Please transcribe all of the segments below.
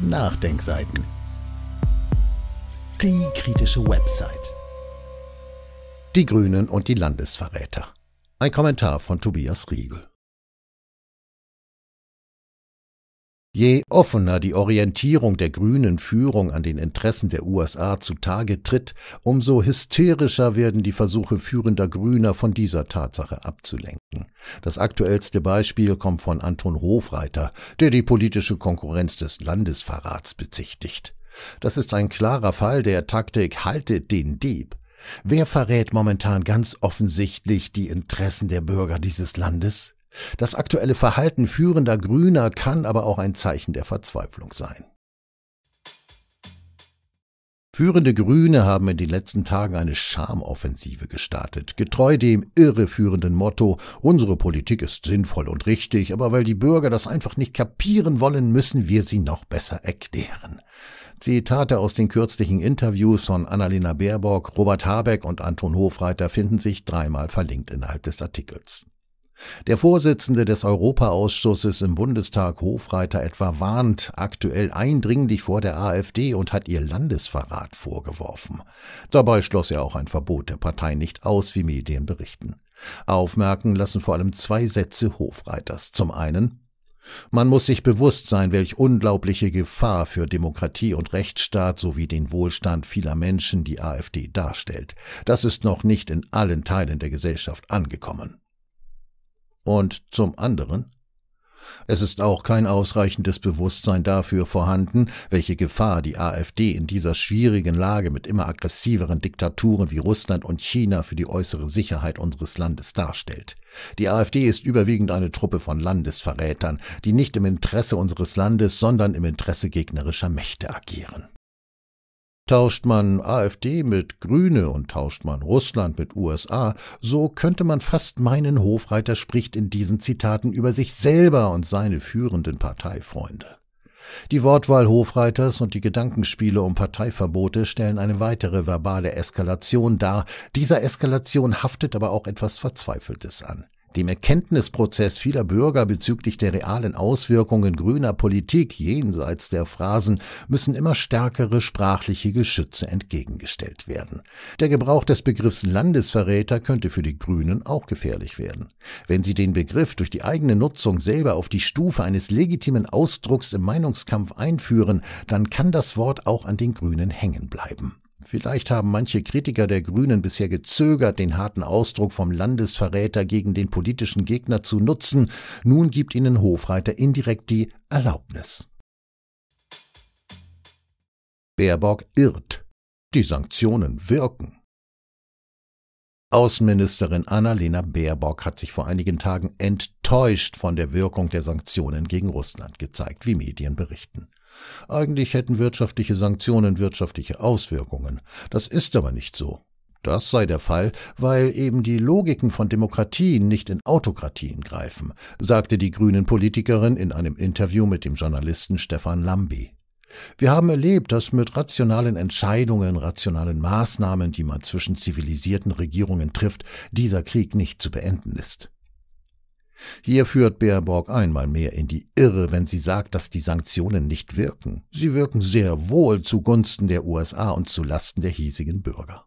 Nachdenkseiten. Die kritische Website. Die Grünen und die Landesverräter. Ein Kommentar von Tobias Riegel. Je offener die Orientierung der grünen Führung an den Interessen der USA zutage tritt, umso hysterischer werden die Versuche führender Grüner von dieser Tatsache abzulenken. Das aktuellste Beispiel kommt von Anton Hofreiter, der die politische Konkurrenz des Landesverrats bezichtigt. Das ist ein klarer Fall der Taktik haltet den Dieb. Wer verrät momentan ganz offensichtlich die Interessen der Bürger dieses Landes? Das aktuelle Verhalten führender Grüner kann aber auch ein Zeichen der Verzweiflung sein. Führende Grüne haben in den letzten Tagen eine Schamoffensive gestartet, getreu dem irreführenden Motto Unsere Politik ist sinnvoll und richtig, aber weil die Bürger das einfach nicht kapieren wollen, müssen wir sie noch besser erklären. Zitate aus den kürzlichen Interviews von Annalena Baerbock, Robert Habeck und Anton Hofreiter finden sich dreimal verlinkt innerhalb des Artikels. Der Vorsitzende des Europaausschusses im Bundestag Hofreiter etwa warnt aktuell eindringlich vor der AfD und hat ihr Landesverrat vorgeworfen. Dabei schloss er auch ein Verbot der Partei nicht aus, wie Medien berichten. Aufmerken lassen vor allem zwei Sätze Hofreiters. Zum einen man muss sich bewusst sein, welch unglaubliche Gefahr für Demokratie und Rechtsstaat sowie den Wohlstand vieler Menschen die AfD darstellt. Das ist noch nicht in allen Teilen der Gesellschaft angekommen und zum anderen? Es ist auch kein ausreichendes Bewusstsein dafür vorhanden, welche Gefahr die AfD in dieser schwierigen Lage mit immer aggressiveren Diktaturen wie Russland und China für die äußere Sicherheit unseres Landes darstellt. Die AfD ist überwiegend eine Truppe von Landesverrätern, die nicht im Interesse unseres Landes, sondern im Interesse gegnerischer Mächte agieren. Tauscht man AfD mit Grüne und tauscht man Russland mit USA, so könnte man fast meinen, Hofreiter spricht in diesen Zitaten über sich selber und seine führenden Parteifreunde. Die Wortwahl Hofreiters und die Gedankenspiele um Parteiverbote stellen eine weitere verbale Eskalation dar. Dieser Eskalation haftet aber auch etwas Verzweifeltes an dem Erkenntnisprozess vieler Bürger bezüglich der realen Auswirkungen grüner Politik jenseits der Phrasen müssen immer stärkere sprachliche Geschütze entgegengestellt werden. Der Gebrauch des Begriffs Landesverräter könnte für die Grünen auch gefährlich werden. Wenn sie den Begriff durch die eigene Nutzung selber auf die Stufe eines legitimen Ausdrucks im Meinungskampf einführen, dann kann das Wort auch an den Grünen hängen bleiben. Vielleicht haben manche Kritiker der Grünen bisher gezögert, den harten Ausdruck vom Landesverräter gegen den politischen Gegner zu nutzen. Nun gibt ihnen Hofreiter indirekt die Erlaubnis. Baerbock irrt. Die Sanktionen wirken. Außenministerin Annalena Baerbock hat sich vor einigen Tagen enttäuscht von der Wirkung der Sanktionen gegen Russland gezeigt, wie Medien berichten. Eigentlich hätten wirtschaftliche Sanktionen wirtschaftliche Auswirkungen. Das ist aber nicht so. Das sei der Fall, weil eben die Logiken von Demokratien nicht in Autokratien greifen, sagte die grünen Politikerin in einem Interview mit dem Journalisten Stefan Lambi. Wir haben erlebt, dass mit rationalen Entscheidungen, rationalen Maßnahmen, die man zwischen zivilisierten Regierungen trifft, dieser Krieg nicht zu beenden ist. Hier führt Baerbock einmal mehr in die Irre, wenn sie sagt, dass die Sanktionen nicht wirken. Sie wirken sehr wohl zugunsten der USA und zulasten der hiesigen Bürger.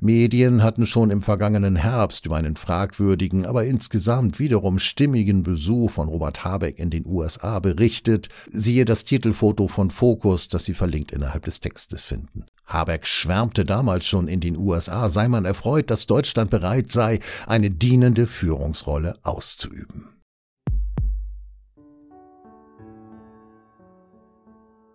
Medien hatten schon im vergangenen Herbst über einen fragwürdigen, aber insgesamt wiederum stimmigen Besuch von Robert Habeck in den USA berichtet. Siehe das Titelfoto von Focus, das Sie verlinkt innerhalb des Textes finden. Habeck schwärmte damals schon in den USA, sei man erfreut, dass Deutschland bereit sei, eine dienende Führungsrolle auszuüben.